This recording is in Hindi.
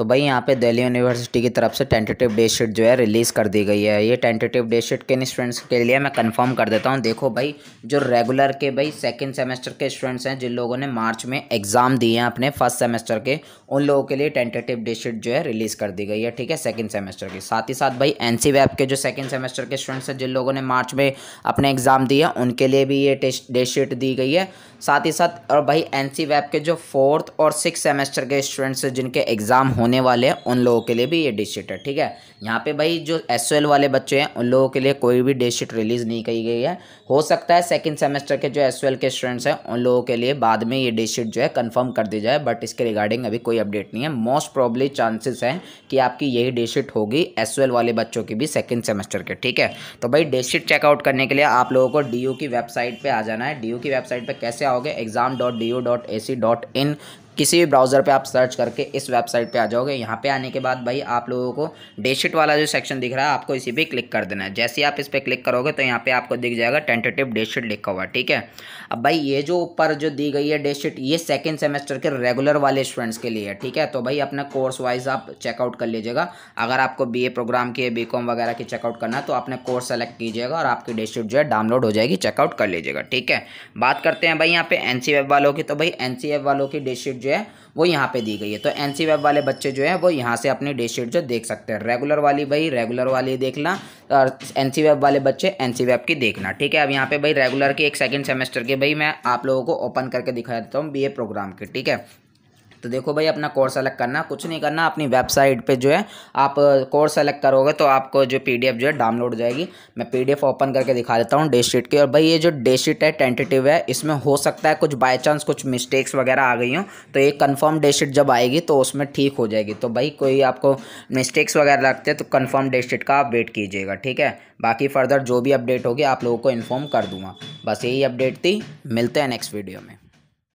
तो भाई यहाँ पे दिल्ली यूनिवर्सिटी की तरफ से टेंटेटिव डेट शीट जो है रिलीज़ कर दी गई है ये टेंटेटिव डेट शीट किन स्टूडेंट्स के लिए मैं कंफर्म कर देता हूँ देखो भाई जो रेगुलर के भाई सेकंड सेमेस्टर के स्टूडेंट्स हैं जिन लोगों ने मार्च में एग्ज़ाम दिए हैं अपने फर्स्ट सेमेस्टर के उन लोगों के लिए टेंटेटिव डेट शीट जो है रिलीज़ कर दी गई है ठीक है सेकेंड सेमेस्टर की साथ ही साथ भाई एन सी के जो सेकेंड सेमेस्टर के स्टूडेंट्स हैं जिन लोगों ने मार्च में अपने एग्ज़ाम दिए उनके लिए भी ये डेट शीट दी गई है साथ ही साथ और भाई एन सी के जो फोर्थ और सिक्स सेमेस्टर के स्टूडेंट्स जिनके एग्ज़ाम होने होने वाले हैं उन लोगों के लिए भी ये डेटशीट है ठीक है यहाँ पे भाई जो एस वाले बच्चे हैं उन लोगों के लिए कोई भी डेटशीट रिलीज़ नहीं की गई है हो सकता है सेकेंड सेमेस्टर के जो एस के स्टूडेंट्स हैं उन लोगों के लिए बाद में ये डेटशीट जो है कन्फर्म कर दी जाए बट इसके रिगार्डिंग अभी कोई अपडेट नहीं है मोस्ट प्रॉब्ली चांसेस हैं कि आपकी यही डिश शीट होगी एस वाले बच्चों की भी सेकेंड सेमेस्टर के ठीक है तो भाई डेटशीट चेकआउट करने के लिए आप लोगों को डी की वेबसाइट पर आ जाना है डी की वेबसाइट पर कैसे आओगे exam dot D dot A C dot in किसी भी ब्राउज़र पे आप सर्च करके इस वेबसाइट पे आ जाओगे यहाँ पे आने के बाद भाई आप लोगों को डेशीट वाला जो सेक्शन दिख रहा है आपको इसी पे क्लिक कर देना है जैसे ही आप इस पर क्लिक करोगे तो यहाँ पे आपको दिख जाएगा टेंटेटिव डेशीट लिखा हुआ ठीक है अब भाई ये जो ऊपर जो दी गई है डेशीट ये सेकेंड सेमेस्टर के रेगुलर वाले स्टूडेंट्स के लिए है ठीक है तो भाई अपना कोर्स वाइज आप चेकआउट कर लीजिएगा अगर आपको बी प्रोग्राम की बी वगैरह की चेकआउट करना है तो आपने कोर्स सेलेक्ट कीजिएगा और आपकी डेशीट जो है डाउनलोड हो जाएगी चेकआउट कर लीजिएगा ठीक है बात करते हैं भाई यहाँ पे एन वालों की तो भाई एन वालों की डेशीट जो है वो यहाँ पे दी गई है तो एन वेब वाले बच्चे जो है वो यहाँ से अपनी डेट शीट जो देख सकते हैं रेगुलर वाली भाई रेगुलर वाली देखना और एन वेब वाले बच्चे एन वेब की देखना ठीक है अब यहाँ पे भाई रेगुलर की एक सेकेंड सेमेस्टर के भाई मैं आप लोगों को ओपन करके दिखा देता हूँ बी प्रोग्राम के ठीक है तो देखो भाई अपना कोर्स सेलेक्ट करना कुछ नहीं करना अपनी वेबसाइट पे जो है आप कोर्स सेलेक्ट करोगे तो आपको जो पी जो है डाउनलोड हो जाएगी मैं पी ओपन करके दिखा देता हूँ डेट शीट की और भाई ये जो डे शीट है टेंटेटिव है इसमें हो सकता है कुछ बाई चांस कुछ मिस्टेक्स वगैरह आ गई हों तो एक कन्फर्म डेट शीट जब आएगी तो उसमें ठीक हो जाएगी तो भाई कोई आपको मिस्टेक्स वगैरह लगते हैं तो कन्फर्म डेट का आप वेट कीजिएगा ठीक है बाकी फर्दर जो भी अपडेट होगी आप लोगों को इन्फॉर्म कर दूंगा बस यही अपडेट थी मिलते हैं नेक्स्ट वीडियो में